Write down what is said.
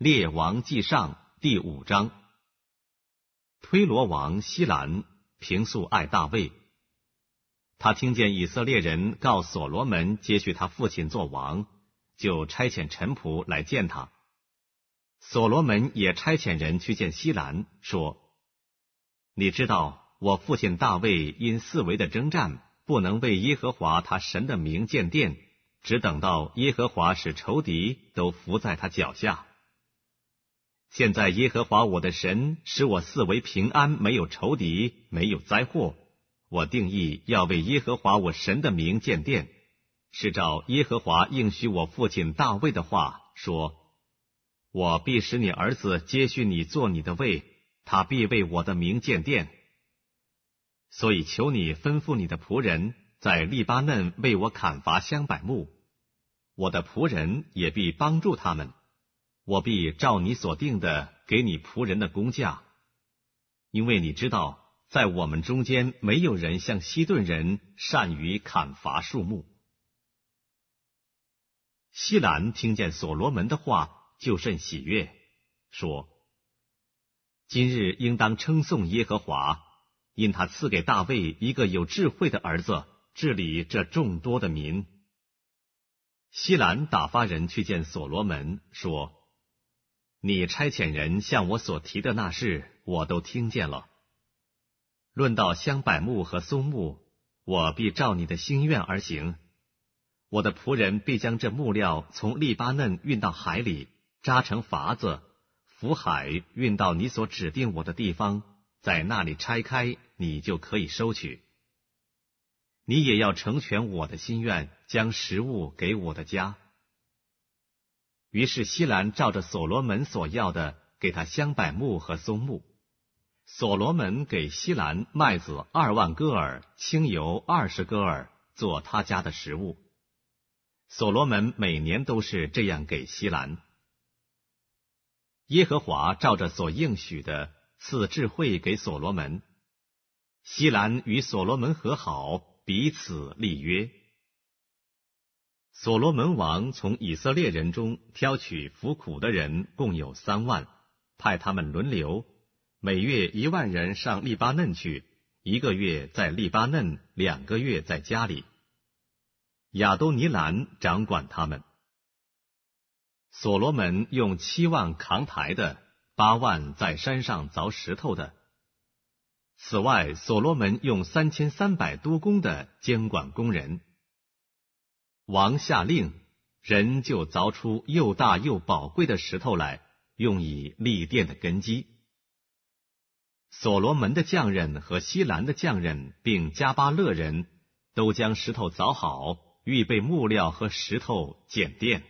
列王记上第五章。推罗王西兰平素爱大卫，他听见以色列人告所罗门接续他父亲做王，就差遣臣仆来见他。所罗门也差遣人去见西兰，说：“你知道我父亲大卫因四维的征战不能为耶和华他神的名建殿，只等到耶和华使仇敌都伏在他脚下。”现在耶和华我的神使我四围平安，没有仇敌，没有灾祸。我定义要为耶和华我神的名建殿，是照耶和华应许我父亲大卫的话说：“我必使你儿子接续你做你的位，他必为我的名建殿。”所以求你吩咐你的仆人在利巴嫩为我砍伐香柏木，我的仆人也必帮助他们。我必照你所定的给你仆人的工价，因为你知道，在我们中间没有人像希顿人善于砍伐树木。西兰听见所罗门的话，就甚喜悦，说：“今日应当称颂耶和华，因他赐给大卫一个有智慧的儿子，治理这众多的民。”西兰打发人去见所罗门，说。你差遣人向我所提的那事，我都听见了。论到香柏木和松木，我必照你的心愿而行。我的仆人必将这木料从利巴嫩运到海里，扎成筏子，浮海运到你所指定我的地方，在那里拆开，你就可以收取。你也要成全我的心愿，将食物给我的家。于是西兰照着所罗门所要的，给他香柏木和松木。所罗门给西兰麦子二万戈尔，清油二十戈尔，做他家的食物。所罗门每年都是这样给西兰。耶和华照着所应许的，赐智慧给所罗门。西兰与所罗门和好，彼此立约。所罗门王从以色列人中挑取服苦的人，共有三万，派他们轮流，每月一万人上利巴嫩去，一个月在利巴嫩，两个月在家里。亚多尼兰掌管他们。所罗门用七万扛抬的，八万在山上凿石头的。此外，所罗门用三千三百多工的监管工人。王下令，人就凿出又大又宝贵的石头来，用以立殿的根基。所罗门的匠人和西兰的匠人，并加巴勒人都将石头凿好，预备木料和石头建殿。